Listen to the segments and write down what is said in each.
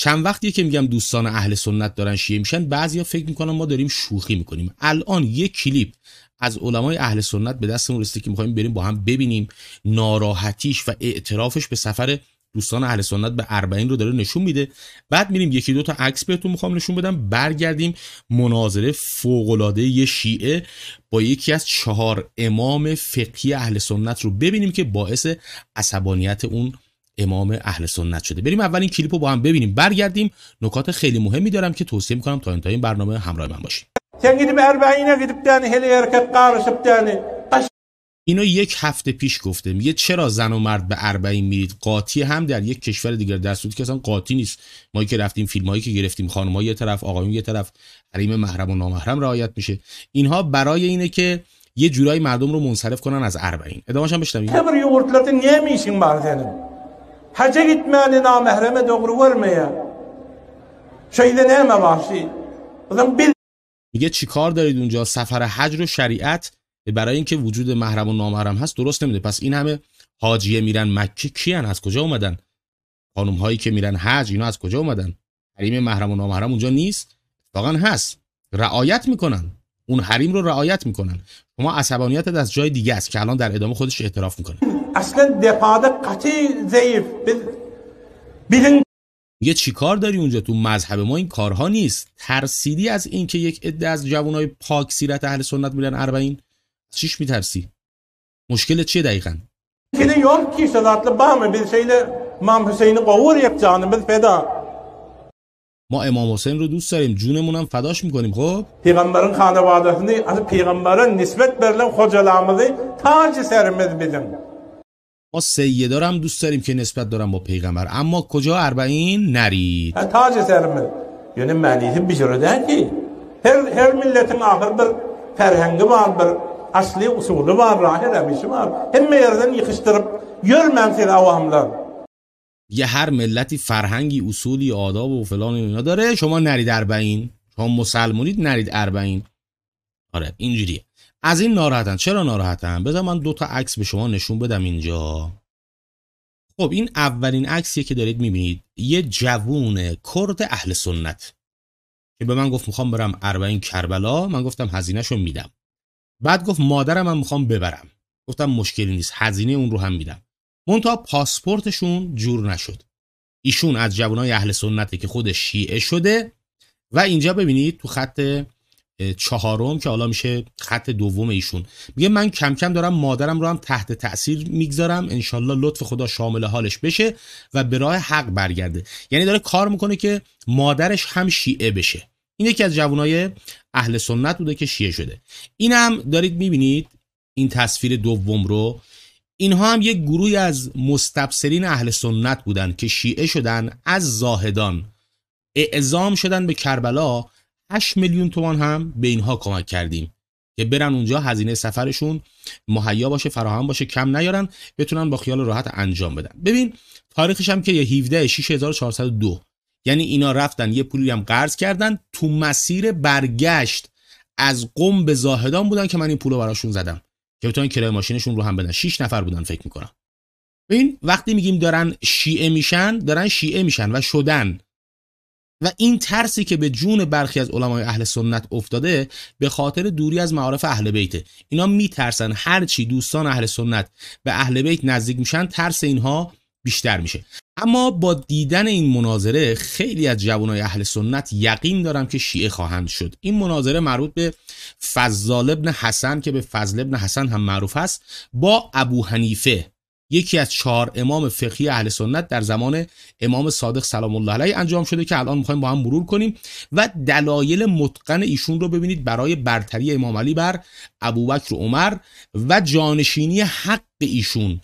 چند وقتی که میگم دوستان اهل سنت دارن شیعه میشن بعضیا فکر میکنن ما داریم شوخی میکنیم الان یک کلیپ از علمای اهل سنت به دستمون رسیده که میخوایم بریم با هم ببینیم ناراحتیش و اعترافش به سفر دوستان اهل سنت به اربعین رو داره نشون میده بعد میریم یکی دو تا عکس بهتون میخوام نشون بدم برگردیم مناظره فوق العاده شیعه با یکی از چهار امام فقیه اهل سنت رو ببینیم که باعث عصبانیت اون امام اهل سنت شده بریم اول این کلیپ رو با هم ببینیم برگردیم نکات خیلی مهمی دارم که توصیه میکنم تا انتهای این برنامه همراه من باشید یعنی اینو یک هفته پیش گفته میگه چرا زن و مرد به اربعین میرید قاطی هم در یک کشور دیگر در صورتی که اصلا قاطی نیست ما که رفتیم فیلم که گرفتیم خانم یه طرف آقایون یه طرف حریم محرم و نامحرم رعایت میشه اینها برای اینه که یه جورایی مردم رو منصرف کنن از اربعین ادامه‌ش هم بشنوید Haca gitmeni namahreme doğru vermeye. Şeyde neme bahşi. میگه چی کار دارید اونجا سفر حج رو شریعت برای اینکه وجود محرم و نامحرم هست درست نمیده پس این همه حاجیه میرن مکه کیان از کجا اومدن خانم هایی که میرن حج اینا از کجا اومدن حریم محرم و نامحرم اونجا نیست واقعا هست رعایت میکنن اون حریم رو رعایت میکنن شما عصبانیت از جای دیگه است که الان در ادامه خودش اعتراف میکنه اصلا دفاعه قطعی ضعیف یه چی کار داری اونجا تو مذهب ما این کارها نیست ترسیدی از اینکه یک عده از جوانای پاک سیرت اهل سنت میرن اربعین چیش میترسی مشکل چیه دقیقا Şimdi یه ki işte zatlı bağımı bir şeyle yapacağını biz ما امام حسین رو دوست داریم جونمون هم فداش میکنیم خب پیغمبران نی از پیغمبران نسبت verilen hocalarımızı تاج سریمیز بدم ما سیده هم دوست داریم که نسبت دارم با پیغمبر اما کجا اربعین نرید تاج سرمز یعنی معنیتی بیچاره کی هر هر ملتین آخر بر فرهنگی بار بر اصلی اصولی var راهی رمیشی var همه یردن yıkıştırıp یرمن سیل یه هر ملتی فرهنگی اصولی آداب و فلان اینا داره شما نرید اربعین شما مسلمونید نرید اربعین آره اینجوریه از این ناراحتن چرا ناراحتن بذار من دو تا عکس به شما نشون بدم اینجا خب این اولین عکسیه که دارید میبینید یه جوون کرد اهل سنت که به من گفت میخوام برم اربعین کربلا من گفتم هزینهشو میدم بعد گفت مادرم هم میخوام ببرم گفتم مشکلی نیست هزینه اون رو هم میدم اون تا پاسپورتشون جور نشد ایشون از جوانای اهل سنته که خود شیعه شده و اینجا ببینید تو خط چهارم که حالا میشه خط دوم ایشون میگه من کم کم دارم مادرم رو هم تحت تاثیر میگذارم انشالله لطف خدا شامل حالش بشه و به راه حق برگرده یعنی داره کار میکنه که مادرش هم شیعه بشه این یکی از جوانای اهل سنت بوده که شیعه شده اینم دارید میبینید این تصویر دوم رو اینها هم یک گروهی از مستبصرین اهل سنت بودند که شیعه شدن از زاهدان اعزام شدن به کربلا 8 میلیون تومان هم به اینها کمک کردیم که برن اونجا هزینه سفرشون مهیا باشه فراهم باشه کم نیارن بتونن با خیال راحت انجام بدن ببین تاریخش هم که 17 6402 یعنی اینا رفتن یه پولی هم قرض کردن تو مسیر برگشت از قم به زاهدان بودن که من این پولو براشون زدم که بتونن کرای ماشینشون رو هم بدن 6 نفر بودن فکر میکنم این وقتی میگیم دارن شیعه میشن دارن شیعه میشن و شدن و این ترسی که به جون برخی از علمای اهل سنت افتاده به خاطر دوری از معارف اهل بیت. اینا میترسن هرچی دوستان اهل سنت به اهل بیت نزدیک میشن ترس اینها بیشتر میشه اما با دیدن این مناظره خیلی از جوانای اهل سنت یقین دارم که شیعه خواهند شد این مناظره مربوط به فضال ابن حسن که به فضل ابن حسن هم معروف است با ابو حنیفه یکی از چهار امام فقهی اهل سنت در زمان امام صادق سلام الله علیه انجام شده که الان میخوایم با هم مرور کنیم و دلایل متقن ایشون رو ببینید برای برتری امام علی بر ابوبکر و عمر و جانشینی حق ایشون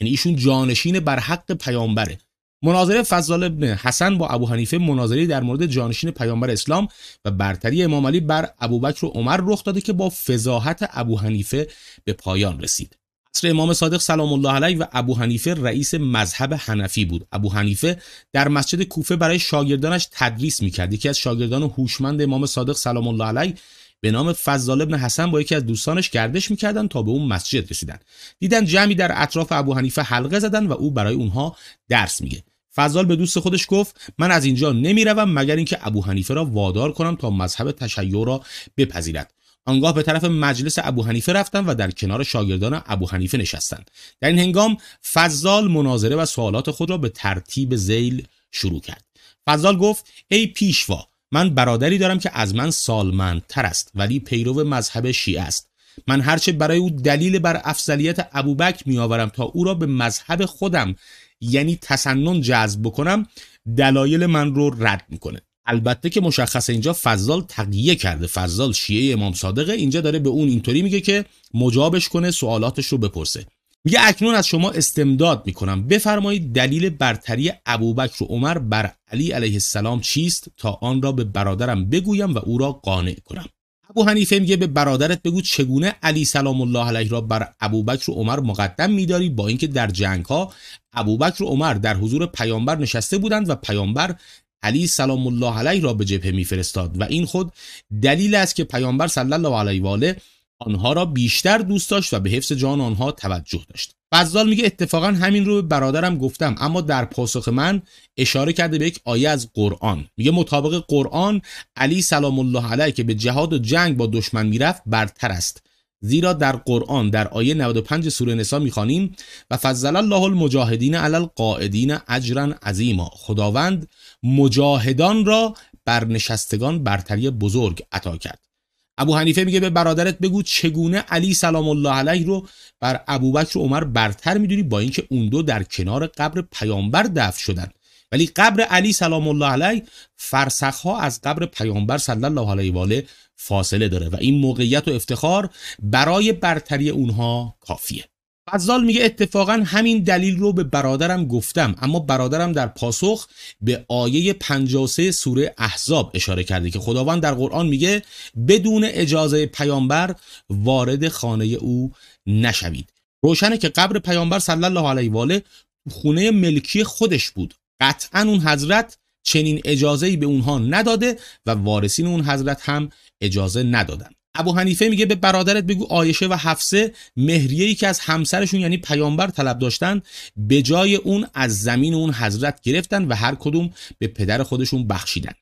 یعنی ایشون جانشین بر حق پیامبره مناظره فضال ابن حسن با ابو حنیفه مناظری در مورد جانشین پیامبر اسلام و برتری امام علی بر ابوبکر و عمر رخ داده که با فضاحت ابو حنیفه به پایان رسید اصر امام صادق سلام الله علیه و ابو حنیفه رئیس مذهب حنفی بود ابو حنیفه در مسجد کوفه برای شاگردانش تدریس میکرد یکی از شاگردان هوشمند امام صادق سلام الله علیه به نام فضال ابن حسن با یکی از دوستانش گردش میکردن تا به اون مسجد رسیدن دیدن جمعی در اطراف ابو حنیفه حلقه زدن و او برای اونها درس میگه فضال به دوست خودش گفت من از اینجا نمیروم مگر اینکه ابو حنیفه را وادار کنم تا مذهب تشیع را بپذیرد آنگاه به طرف مجلس ابو حنیفه رفتند و در کنار شاگردان ابو حنیفه نشستند در این هنگام فضال مناظره و سوالات خود را به ترتیب زیل شروع کرد فضال گفت ای پیشوا من برادری دارم که از من سالمندتر است ولی پیرو مذهب شیعه است من هرچه برای او دلیل بر افضلیت ابوبکر میآورم تا او را به مذهب خودم یعنی تسنن جذب بکنم دلایل من رو رد میکنه البته که مشخص اینجا فضال تقیه کرده فضال شیعه امام صادقه اینجا داره به اون اینطوری میگه که مجابش کنه سوالاتش رو بپرسه میگه اکنون از شما استمداد میکنم بفرمایید دلیل برتری ابوبکر و عمر بر علی علیه السلام چیست تا آن را به برادرم بگویم و او را قانع کنم ابو حنیفه میگه به برادرت بگو چگونه علی سلام الله علیه را بر ابوبکر و عمر مقدم میداری با اینکه در جنگ ها ابوبکر و عمر در حضور پیامبر نشسته بودند و پیامبر علی سلام الله علیه را به جبهه میفرستاد و این خود دلیل است که پیامبر صلی الله علیه و آنها را بیشتر دوست داشت و به حفظ جان آنها توجه داشت فضل میگه اتفاقا همین رو به برادرم گفتم اما در پاسخ من اشاره کرده به یک آیه از قرآن میگه مطابق قرآن علی سلام الله علیه که به جهاد و جنگ با دشمن میرفت برتر است زیرا در قرآن در آیه 95 سوره نسا میخوانیم و فضل الله المجاهدین علی القاعدین اجرا عظیما خداوند مجاهدان را بر نشستگان برتری بزرگ عطا کرد ابو حنیفه میگه به برادرت بگو چگونه علی سلام الله علیه رو بر ابوبکر و عمر برتر میدونی با اینکه اون دو در کنار قبر پیامبر دفن شدن ولی قبر علی سلام الله علیه فرسخ ها از قبر پیامبر صلی الله علیه و آله فاصله داره و این موقعیت و افتخار برای برتری اونها کافیه غزال میگه اتفاقا همین دلیل رو به برادرم گفتم اما برادرم در پاسخ به آیه 53 سوره احزاب اشاره کرده که خداوند در قرآن میگه بدون اجازه پیامبر وارد خانه او نشوید روشنه که قبر پیامبر صلی الله علیه و آله خونه ملکی خودش بود قطعا اون حضرت چنین اجازه‌ای به اونها نداده و وارثین اون حضرت هم اجازه ندادن ابو حنیفه میگه به برادرت بگو آیشه و حفصه مهریه ای که از همسرشون یعنی پیامبر طلب داشتن به جای اون از زمین اون حضرت گرفتن و هر کدوم به پدر خودشون بخشیدن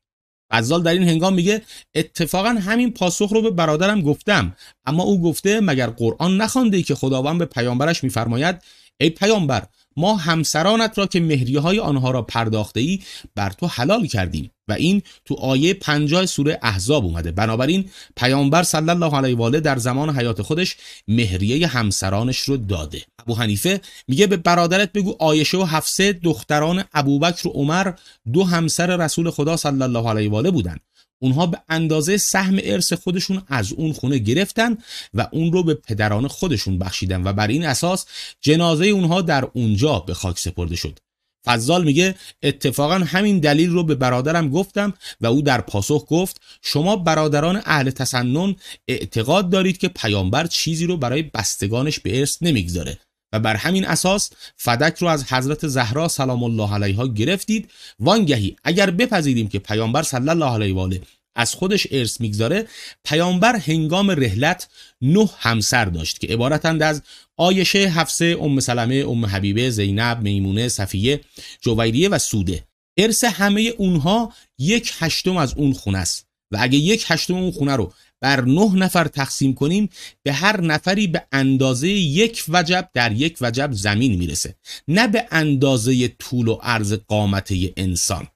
غزال در این هنگام میگه اتفاقا همین پاسخ رو به برادرم گفتم اما او گفته مگر قرآن نخوانده که خداوند به پیامبرش میفرماید ای پیامبر ما همسرانت را که مهریه های آنها را پرداخته ای بر تو حلال کردیم و این تو آیه 50 سوره احزاب اومده بنابراین پیامبر صلی الله علیه و آله در زمان حیات خودش مهریه همسرانش رو داده ابو حنیفه میگه به برادرت بگو آیشه و حفصه دختران ابوبکر و عمر دو همسر رسول خدا صلی الله علیه و آله بودند اونها به اندازه سهم ارث خودشون از اون خونه گرفتن و اون رو به پدران خودشون بخشیدن و بر این اساس جنازه اونها در اونجا به خاک سپرده شد فضال میگه اتفاقا همین دلیل رو به برادرم گفتم و او در پاسخ گفت شما برادران اهل تسنن اعتقاد دارید که پیامبر چیزی رو برای بستگانش به ارث نمیگذاره و بر همین اساس فدک رو از حضرت زهرا سلام الله علیها گرفتید وانگهی اگر بپذیریم که پیامبر صلی الله علیه و آله از خودش ارث میگذاره پیامبر هنگام رحلت نه همسر داشت که عبارتند از آیشه، حفصه، ام سلمه، ام حبیبه، زینب، میمونه، صفیه، جویریه و سوده ارث همه اونها یک هشتم از اون خونه است و اگه یک هشتم اون خونه رو بر نه نفر تقسیم کنیم به هر نفری به اندازه یک وجب در یک وجب زمین میرسه نه به اندازه طول و عرض قامت انسان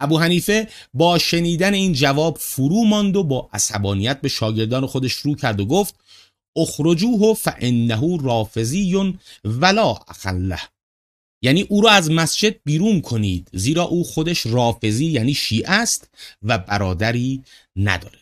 ابو حنیفه با شنیدن این جواب فرو ماند و با عصبانیت به شاگردان خودش رو کرد و گفت اخرجوه فانه رافضی ولا اخله یعنی او را از مسجد بیرون کنید زیرا او خودش رافضی یعنی شیعه است و برادری نداره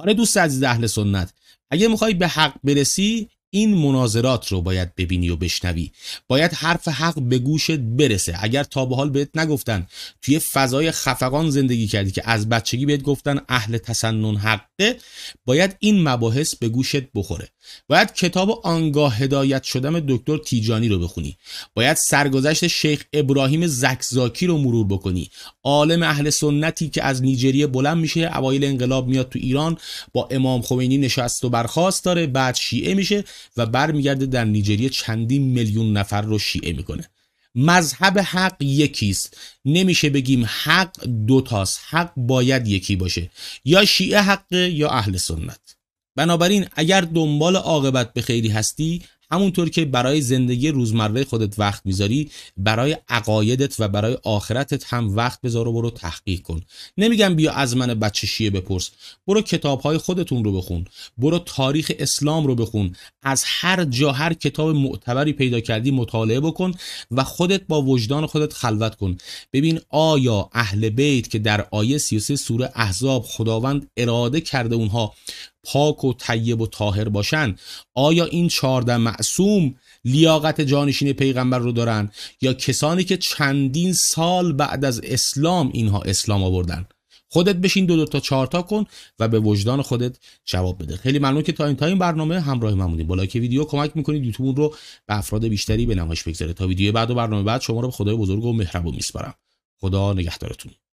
آره دوست عزیز اهل سنت اگه میخوای به حق برسی این مناظرات رو باید ببینی و بشنوی باید حرف حق به گوشت برسه اگر تا به حال بهت نگفتن توی فضای خفقان زندگی کردی که از بچگی بهت گفتن اهل تسنن حقه باید این مباحث به گوشت بخوره باید کتاب آنگاه هدایت شدم دکتر تیجانی رو بخونی باید سرگذشت شیخ ابراهیم زکزاکی رو مرور بکنی عالم اهل سنتی که از نیجریه بلند میشه اوایل انقلاب میاد تو ایران با امام خمینی نشست و برخاست داره بعد شیعه میشه و برمیگرده در نیجریه چندین میلیون نفر رو شیعه میکنه مذهب حق یکیست نمیشه بگیم حق دوتاست حق باید یکی باشه یا شیعه حقه یا اهل سنت بنابراین اگر دنبال عاقبت به خیری هستی همونطور که برای زندگی روزمره خودت وقت میذاری برای عقایدت و برای آخرتت هم وقت بذار و برو تحقیق کن نمیگم بیا از من بچه شیه بپرس برو کتابهای خودتون رو بخون برو تاریخ اسلام رو بخون از هر جا هر کتاب معتبری پیدا کردی مطالعه بکن و خودت با وجدان خودت خلوت کن ببین آیا اهل بیت که در آیه 33 سوره احزاب خداوند اراده کرده اونها پاک و طیب و طاهر باشن آیا این چارده معصوم لیاقت جانشین پیغمبر رو دارن یا کسانی که چندین سال بعد از اسلام اینها اسلام آوردن خودت بشین دو دو تا چهار تا کن و به وجدان خودت جواب بده خیلی ممنون که تا این تا این برنامه همراه من بودید که ویدیو کمک میکنید یوتیوب رو به افراد بیشتری به نمایش بگذاره تا ویدیو بعد و برنامه بعد شما رو به خدای بزرگ و مهربون میسپارم خدا نگهدارتون